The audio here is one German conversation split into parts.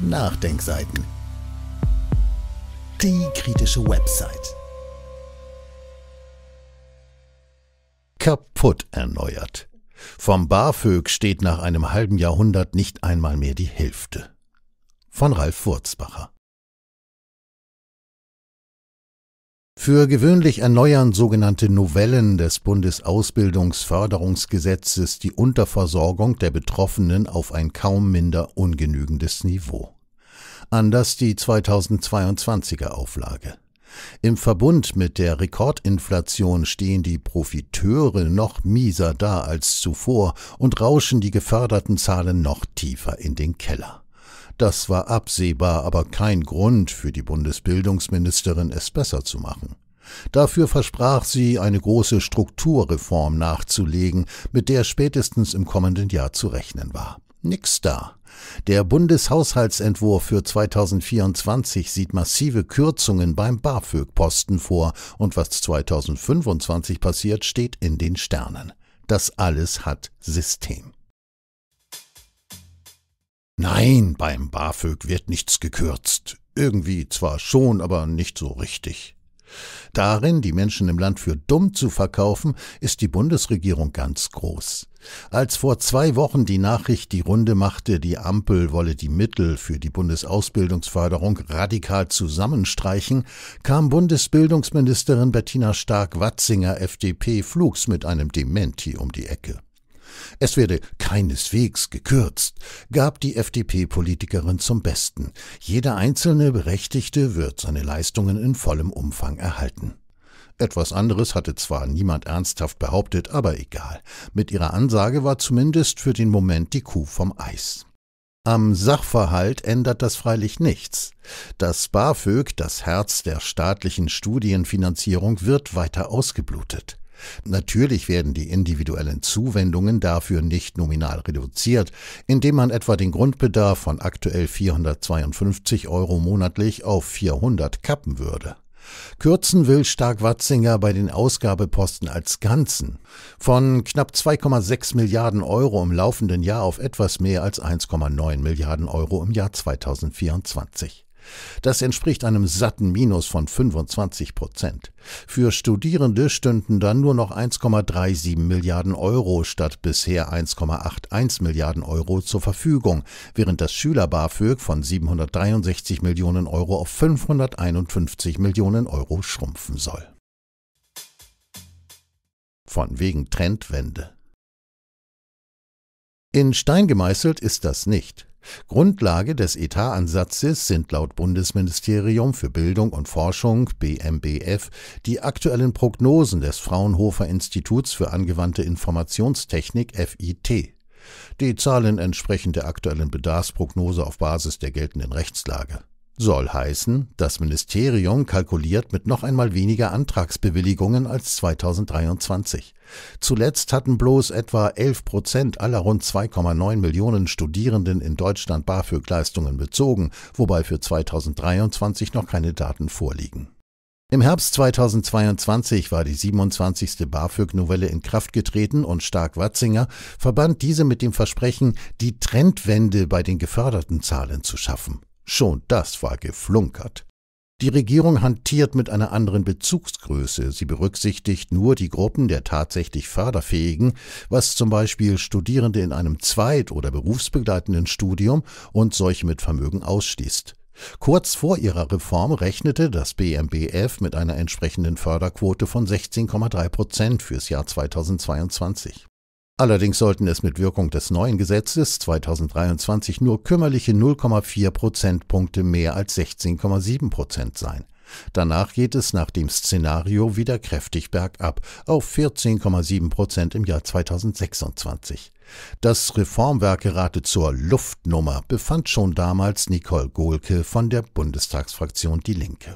Nachdenkseiten. Die kritische Website. Kaputt erneuert. Vom BAföG steht nach einem halben Jahrhundert nicht einmal mehr die Hälfte. Von Ralf Wurzbacher. Für gewöhnlich erneuern sogenannte Novellen des Bundesausbildungsförderungsgesetzes die Unterversorgung der Betroffenen auf ein kaum minder ungenügendes Niveau. Anders die 2022er Auflage. Im Verbund mit der Rekordinflation stehen die Profiteure noch mieser da als zuvor und rauschen die geförderten Zahlen noch tiefer in den Keller. Das war absehbar, aber kein Grund für die Bundesbildungsministerin, es besser zu machen. Dafür versprach sie, eine große Strukturreform nachzulegen, mit der spätestens im kommenden Jahr zu rechnen war. Nix da. Der Bundeshaushaltsentwurf für 2024 sieht massive Kürzungen beim BAföG-Posten vor und was 2025 passiert, steht in den Sternen. Das alles hat System. Nein, beim BAföG wird nichts gekürzt. Irgendwie zwar schon, aber nicht so richtig. Darin, die Menschen im Land für dumm zu verkaufen, ist die Bundesregierung ganz groß. Als vor zwei Wochen die Nachricht die Runde machte, die Ampel wolle die Mittel für die Bundesausbildungsförderung radikal zusammenstreichen, kam Bundesbildungsministerin Bettina Stark-Watzinger FDP flugs mit einem Dementi um die Ecke. Es werde keineswegs gekürzt, gab die FDP-Politikerin zum Besten. Jeder einzelne Berechtigte wird seine Leistungen in vollem Umfang erhalten. Etwas anderes hatte zwar niemand ernsthaft behauptet, aber egal. Mit ihrer Ansage war zumindest für den Moment die Kuh vom Eis. Am Sachverhalt ändert das freilich nichts. Das BAföG, das Herz der staatlichen Studienfinanzierung, wird weiter ausgeblutet. Natürlich werden die individuellen Zuwendungen dafür nicht nominal reduziert, indem man etwa den Grundbedarf von aktuell 452 Euro monatlich auf 400 kappen würde. Kürzen will Stark-Watzinger bei den Ausgabeposten als Ganzen. Von knapp 2,6 Milliarden Euro im laufenden Jahr auf etwas mehr als 1,9 Milliarden Euro im Jahr 2024. Das entspricht einem satten Minus von 25 Prozent. Für Studierende stünden dann nur noch 1,37 Milliarden Euro statt bisher 1,81 Milliarden Euro zur Verfügung, während das Schüler-BAföG von 763 Millionen Euro auf 551 Millionen Euro schrumpfen soll. Von wegen Trendwende. In Stein gemeißelt ist das nicht. Grundlage des Etatansatzes sind laut Bundesministerium für Bildung und Forschung BMBF die aktuellen Prognosen des Fraunhofer Instituts für angewandte Informationstechnik FIT. Die Zahlen entsprechen der aktuellen Bedarfsprognose auf Basis der geltenden Rechtslage. Soll heißen, das Ministerium kalkuliert mit noch einmal weniger Antragsbewilligungen als 2023. Zuletzt hatten bloß etwa 11 Prozent aller rund 2,9 Millionen Studierenden in Deutschland BAföG-Leistungen bezogen, wobei für 2023 noch keine Daten vorliegen. Im Herbst 2022 war die 27. BAföG-Novelle in Kraft getreten und Stark-Watzinger verband diese mit dem Versprechen, die Trendwende bei den geförderten Zahlen zu schaffen. Schon das war geflunkert. Die Regierung hantiert mit einer anderen Bezugsgröße. Sie berücksichtigt nur die Gruppen der tatsächlich Förderfähigen, was zum Beispiel Studierende in einem zweit- oder berufsbegleitenden Studium und solche mit Vermögen ausschließt. Kurz vor ihrer Reform rechnete das BMBF mit einer entsprechenden Förderquote von 16,3 Prozent fürs Jahr 2022. Allerdings sollten es mit Wirkung des neuen Gesetzes 2023 nur kümmerliche 0,4 Prozentpunkte mehr als 16,7 Prozent sein. Danach geht es nach dem Szenario wieder kräftig bergab auf 14,7 Prozent im Jahr 2026. Das Reformwerk gerate zur Luftnummer, befand schon damals Nicole Gohlke von der Bundestagsfraktion Die Linke.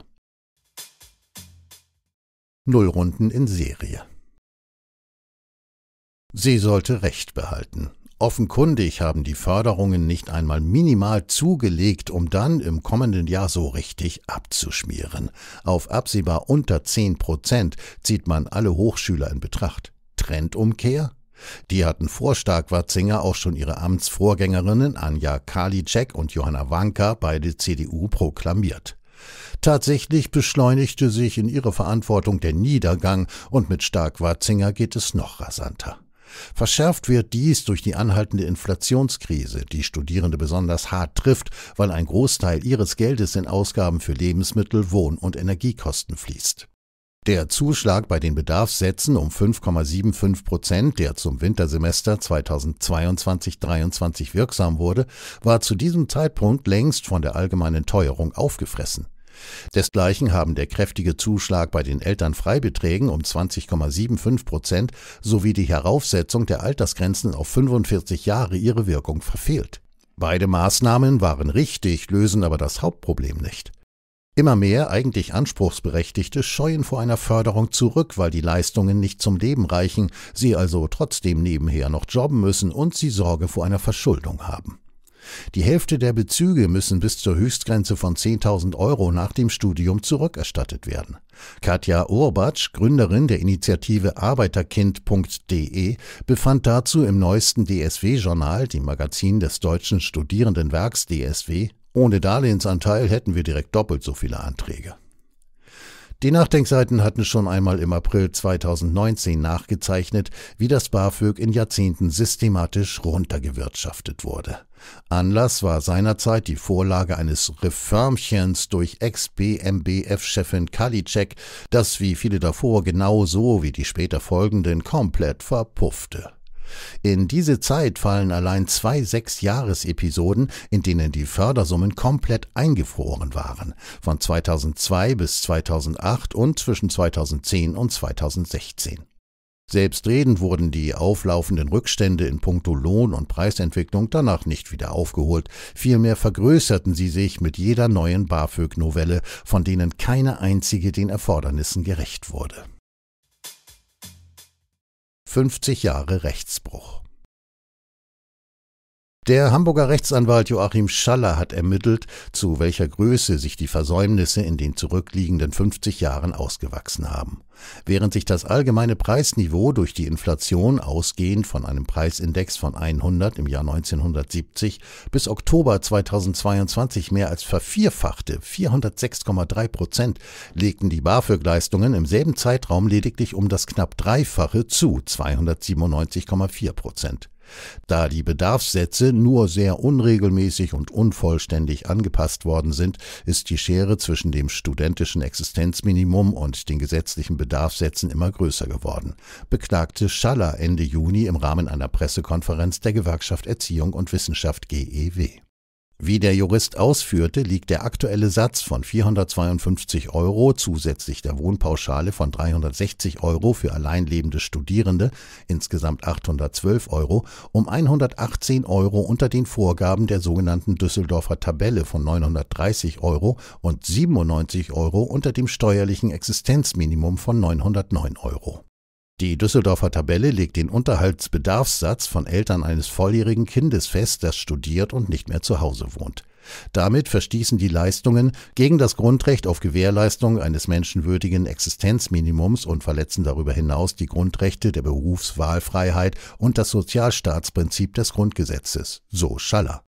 Nullrunden in Serie. Sie sollte Recht behalten. Offenkundig haben die Förderungen nicht einmal minimal zugelegt, um dann im kommenden Jahr so richtig abzuschmieren. Auf absehbar unter 10 Prozent zieht man alle Hochschüler in Betracht. Trendumkehr? Die hatten vor stark auch schon ihre Amtsvorgängerinnen Anja Karliczek und Johanna Wanka, beide CDU, proklamiert. Tatsächlich beschleunigte sich in ihrer Verantwortung der Niedergang und mit stark geht es noch rasanter. Verschärft wird dies durch die anhaltende Inflationskrise, die Studierende besonders hart trifft, weil ein Großteil ihres Geldes in Ausgaben für Lebensmittel, Wohn- und Energiekosten fließt. Der Zuschlag bei den Bedarfssätzen um 5,75 Prozent, der zum Wintersemester 2022-23 wirksam wurde, war zu diesem Zeitpunkt längst von der allgemeinen Teuerung aufgefressen. Desgleichen haben der kräftige Zuschlag bei den Elternfreibeträgen um 20,75 Prozent sowie die Heraufsetzung der Altersgrenzen auf 45 Jahre ihre Wirkung verfehlt. Beide Maßnahmen waren richtig, lösen aber das Hauptproblem nicht. Immer mehr eigentlich Anspruchsberechtigte scheuen vor einer Förderung zurück, weil die Leistungen nicht zum Leben reichen, sie also trotzdem nebenher noch jobben müssen und sie Sorge vor einer Verschuldung haben. Die Hälfte der Bezüge müssen bis zur Höchstgrenze von 10.000 Euro nach dem Studium zurückerstattet werden. Katja Urbatsch, Gründerin der Initiative Arbeiterkind.de, befand dazu im neuesten DSW-Journal, dem Magazin des Deutschen Studierendenwerks DSW, ohne Darlehensanteil hätten wir direkt doppelt so viele Anträge. Die Nachdenkseiten hatten schon einmal im April 2019 nachgezeichnet, wie das BAföG in Jahrzehnten systematisch runtergewirtschaftet wurde. Anlass war seinerzeit die Vorlage eines Reformchens durch Ex-BMBF-Chefin Kalitschek, das wie viele davor genauso wie die später folgenden komplett verpuffte. In diese Zeit fallen allein zwei Sechsjahres-Episoden, in denen die Fördersummen komplett eingefroren waren, von 2002 bis 2008 und zwischen 2010 und 2016. Selbstredend wurden die auflaufenden Rückstände in puncto Lohn- und Preisentwicklung danach nicht wieder aufgeholt, vielmehr vergrößerten sie sich mit jeder neuen BAföG-Novelle, von denen keine einzige den Erfordernissen gerecht wurde. 50 Jahre Rechtsbruch. Der Hamburger Rechtsanwalt Joachim Schaller hat ermittelt, zu welcher Größe sich die Versäumnisse in den zurückliegenden 50 Jahren ausgewachsen haben. Während sich das allgemeine Preisniveau durch die Inflation ausgehend von einem Preisindex von 100 im Jahr 1970 bis Oktober 2022 mehr als vervierfachte, 406,3 Prozent, legten die BAföG-Leistungen im selben Zeitraum lediglich um das knapp Dreifache zu, 297,4 Prozent. Da die Bedarfssätze nur sehr unregelmäßig und unvollständig angepasst worden sind, ist die Schere zwischen dem studentischen Existenzminimum und den gesetzlichen Bedarfssätzen immer größer geworden, beklagte Schaller Ende Juni im Rahmen einer Pressekonferenz der Gewerkschaft Erziehung und Wissenschaft GEW. Wie der Jurist ausführte, liegt der aktuelle Satz von 452 Euro zusätzlich der Wohnpauschale von 360 Euro für alleinlebende Studierende, insgesamt 812 Euro, um 118 Euro unter den Vorgaben der sogenannten Düsseldorfer Tabelle von 930 Euro und 97 Euro unter dem steuerlichen Existenzminimum von 909 Euro. Die Düsseldorfer Tabelle legt den Unterhaltsbedarfssatz von Eltern eines volljährigen Kindes fest, das studiert und nicht mehr zu Hause wohnt. Damit verstießen die Leistungen gegen das Grundrecht auf Gewährleistung eines menschenwürdigen Existenzminimums und verletzen darüber hinaus die Grundrechte der Berufswahlfreiheit und das Sozialstaatsprinzip des Grundgesetzes, so Schaller.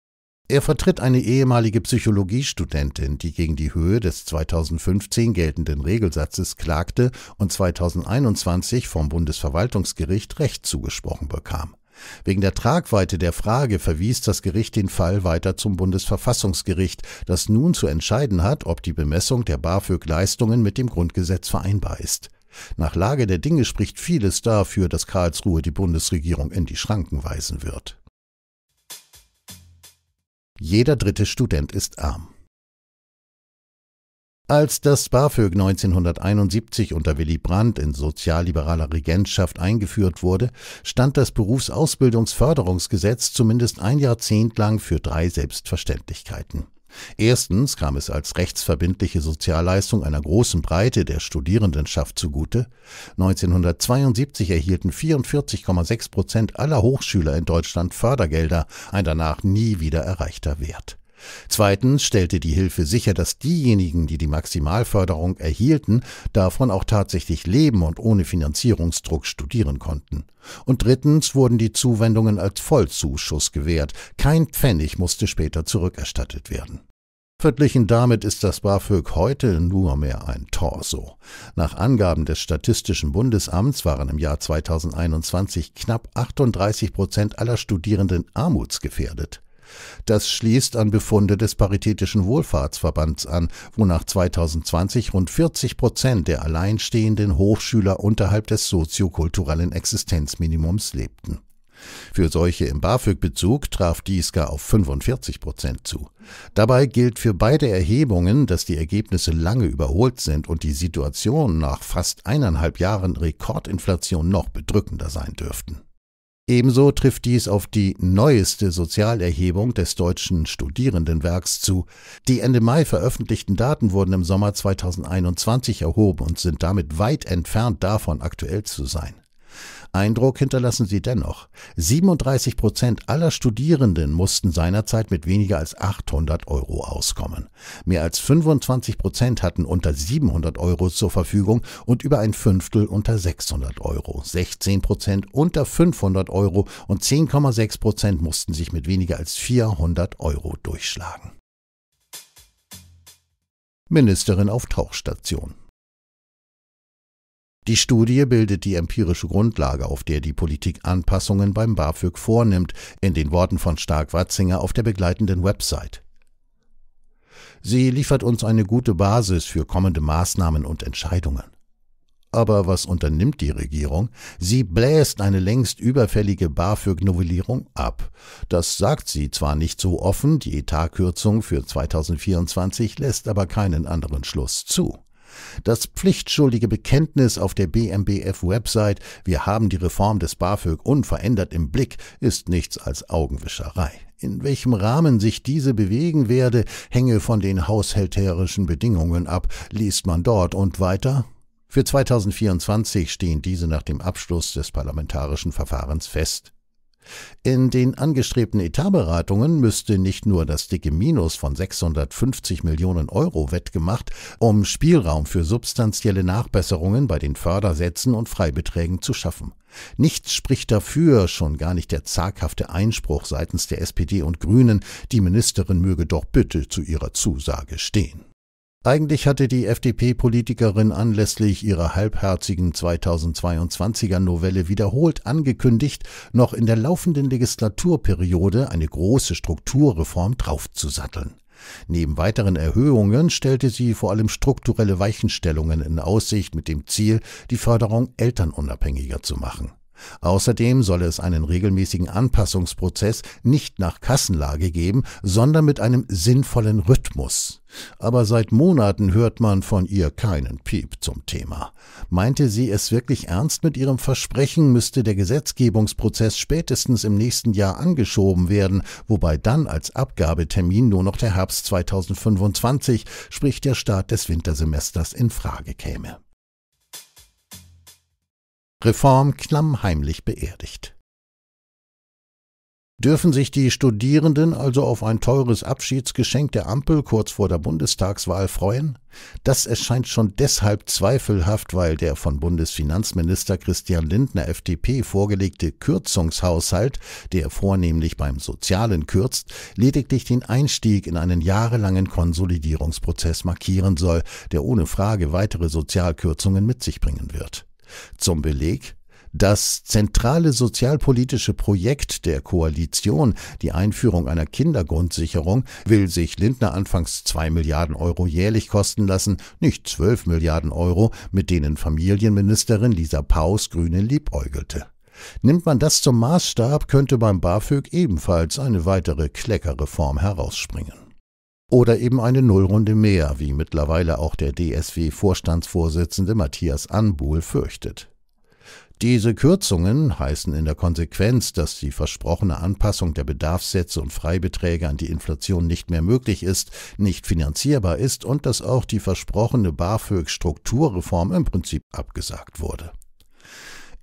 Er vertritt eine ehemalige Psychologiestudentin, die gegen die Höhe des 2015 geltenden Regelsatzes klagte und 2021 vom Bundesverwaltungsgericht Recht zugesprochen bekam. Wegen der Tragweite der Frage verwies das Gericht den Fall weiter zum Bundesverfassungsgericht, das nun zu entscheiden hat, ob die Bemessung der BAföG-Leistungen mit dem Grundgesetz vereinbar ist. Nach Lage der Dinge spricht vieles dafür, dass Karlsruhe die Bundesregierung in die Schranken weisen wird. Jeder dritte Student ist arm. Als das BAföG 1971 unter Willy Brandt in sozialliberaler Regentschaft eingeführt wurde, stand das Berufsausbildungsförderungsgesetz zumindest ein Jahrzehnt lang für drei Selbstverständlichkeiten. Erstens kam es als rechtsverbindliche Sozialleistung einer großen Breite der Studierendenschaft zugute. 1972 erhielten 44,6 Prozent aller Hochschüler in Deutschland Fördergelder, ein danach nie wieder erreichter Wert. Zweitens stellte die Hilfe sicher, dass diejenigen, die die Maximalförderung erhielten, davon auch tatsächlich leben und ohne Finanzierungsdruck studieren konnten. Und drittens wurden die Zuwendungen als Vollzuschuss gewährt. Kein Pfennig musste später zurückerstattet werden. Verglichen damit ist das BAföG heute nur mehr ein Torso. Nach Angaben des Statistischen Bundesamts waren im Jahr 2021 knapp 38 Prozent aller Studierenden armutsgefährdet. Das schließt an Befunde des Paritätischen Wohlfahrtsverbands an, wonach 2020 rund 40 Prozent der alleinstehenden Hochschüler unterhalb des soziokulturellen Existenzminimums lebten. Für solche im BAföG-Bezug traf dies gar auf 45 Prozent zu. Dabei gilt für beide Erhebungen, dass die Ergebnisse lange überholt sind und die Situation nach fast eineinhalb Jahren Rekordinflation noch bedrückender sein dürften. Ebenso trifft dies auf die neueste Sozialerhebung des deutschen Studierendenwerks zu. Die Ende Mai veröffentlichten Daten wurden im Sommer 2021 erhoben und sind damit weit entfernt davon, aktuell zu sein. Eindruck hinterlassen sie dennoch. 37 Prozent aller Studierenden mussten seinerzeit mit weniger als 800 Euro auskommen. Mehr als 25 Prozent hatten unter 700 Euro zur Verfügung und über ein Fünftel unter 600 Euro. 16 Prozent unter 500 Euro und 10,6 Prozent mussten sich mit weniger als 400 Euro durchschlagen. Ministerin auf Tauchstation. Die Studie bildet die empirische Grundlage, auf der die Politik Anpassungen beim BAföG vornimmt, in den Worten von Stark-Watzinger auf der begleitenden Website. Sie liefert uns eine gute Basis für kommende Maßnahmen und Entscheidungen. Aber was unternimmt die Regierung? Sie bläst eine längst überfällige BAföG-Novellierung ab. Das sagt sie zwar nicht so offen, die Etatkürzung für 2024 lässt aber keinen anderen Schluss zu. Das pflichtschuldige Bekenntnis auf der BMBF-Website, wir haben die Reform des BAföG unverändert im Blick, ist nichts als Augenwischerei. In welchem Rahmen sich diese bewegen werde, hänge von den haushälterischen Bedingungen ab, liest man dort und weiter. Für 2024 stehen diese nach dem Abschluss des parlamentarischen Verfahrens fest. In den angestrebten Etatberatungen müsste nicht nur das dicke Minus von 650 Millionen Euro wettgemacht, um Spielraum für substanzielle Nachbesserungen bei den Fördersätzen und Freibeträgen zu schaffen. Nichts spricht dafür, schon gar nicht der zaghafte Einspruch seitens der SPD und Grünen, die Ministerin möge doch bitte zu ihrer Zusage stehen. Eigentlich hatte die FDP-Politikerin anlässlich ihrer halbherzigen 2022er-Novelle wiederholt angekündigt, noch in der laufenden Legislaturperiode eine große Strukturreform draufzusatteln. Neben weiteren Erhöhungen stellte sie vor allem strukturelle Weichenstellungen in Aussicht mit dem Ziel, die Förderung elternunabhängiger zu machen. Außerdem solle es einen regelmäßigen Anpassungsprozess nicht nach Kassenlage geben, sondern mit einem sinnvollen Rhythmus. Aber seit Monaten hört man von ihr keinen Piep zum Thema. Meinte sie es wirklich ernst mit ihrem Versprechen, müsste der Gesetzgebungsprozess spätestens im nächsten Jahr angeschoben werden, wobei dann als Abgabetermin nur noch der Herbst 2025, sprich der Start des Wintersemesters, in Frage käme. Reform klammheimlich beerdigt. Dürfen sich die Studierenden also auf ein teures Abschiedsgeschenk der Ampel kurz vor der Bundestagswahl freuen? Das erscheint schon deshalb zweifelhaft, weil der von Bundesfinanzminister Christian Lindner FDP vorgelegte Kürzungshaushalt, der vornehmlich beim Sozialen kürzt, lediglich den Einstieg in einen jahrelangen Konsolidierungsprozess markieren soll, der ohne Frage weitere Sozialkürzungen mit sich bringen wird. Zum Beleg das zentrale sozialpolitische Projekt der Koalition, die Einführung einer Kindergrundsicherung, will sich Lindner anfangs zwei Milliarden Euro jährlich kosten lassen, nicht zwölf Milliarden Euro, mit denen Familienministerin Lisa Paus Grüne liebäugelte. Nimmt man das zum Maßstab, könnte beim BAföG ebenfalls eine weitere Kleckerreform herausspringen. Oder eben eine Nullrunde mehr, wie mittlerweile auch der DSW-Vorstandsvorsitzende Matthias Anbuhl fürchtet. Diese Kürzungen heißen in der Konsequenz, dass die versprochene Anpassung der Bedarfssätze und Freibeträge an die Inflation nicht mehr möglich ist, nicht finanzierbar ist und dass auch die versprochene BAföG-Strukturreform im Prinzip abgesagt wurde.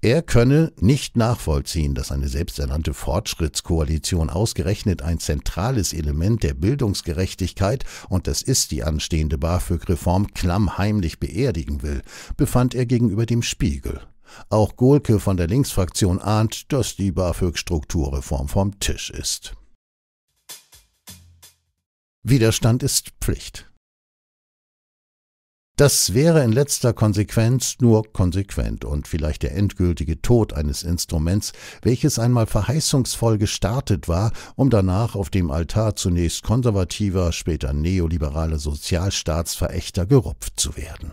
Er könne nicht nachvollziehen, dass eine selbsternannte Fortschrittskoalition ausgerechnet ein zentrales Element der Bildungsgerechtigkeit, und das ist die anstehende BAföG-Reform, klammheimlich beerdigen will, befand er gegenüber dem Spiegel. Auch Gohlke von der Linksfraktion ahnt, dass die BAföG-Strukturreform vom Tisch ist. Widerstand ist Pflicht. Das wäre in letzter Konsequenz nur konsequent und vielleicht der endgültige Tod eines Instruments, welches einmal verheißungsvoll gestartet war, um danach auf dem Altar zunächst konservativer, später neoliberaler Sozialstaatsverächter gerupft zu werden.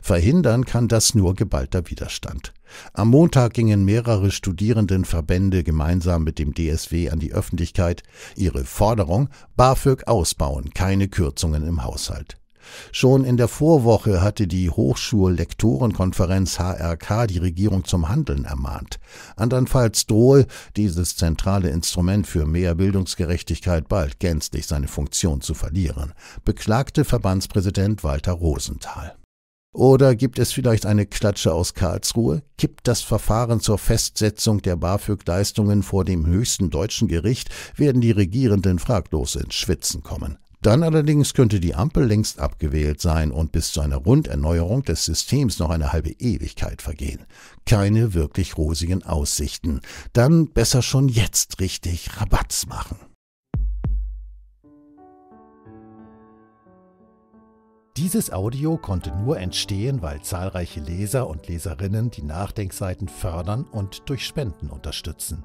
Verhindern kann das nur geballter Widerstand. Am Montag gingen mehrere Studierendenverbände gemeinsam mit dem DSW an die Öffentlichkeit. Ihre Forderung BAföG ausbauen, keine Kürzungen im Haushalt. Schon in der Vorwoche hatte die Hochschullektorenkonferenz HRK die Regierung zum Handeln ermahnt. Andernfalls drohe dieses zentrale Instrument für mehr Bildungsgerechtigkeit bald gänzlich seine Funktion zu verlieren, beklagte Verbandspräsident Walter Rosenthal. Oder gibt es vielleicht eine Klatsche aus Karlsruhe? Kippt das Verfahren zur Festsetzung der BAföG-Leistungen vor dem höchsten deutschen Gericht, werden die Regierenden fraglos ins Schwitzen kommen. Dann allerdings könnte die Ampel längst abgewählt sein und bis zu einer Runderneuerung des Systems noch eine halbe Ewigkeit vergehen. Keine wirklich rosigen Aussichten. Dann besser schon jetzt richtig Rabatz machen. Dieses Audio konnte nur entstehen, weil zahlreiche Leser und Leserinnen die Nachdenkseiten fördern und durch Spenden unterstützen.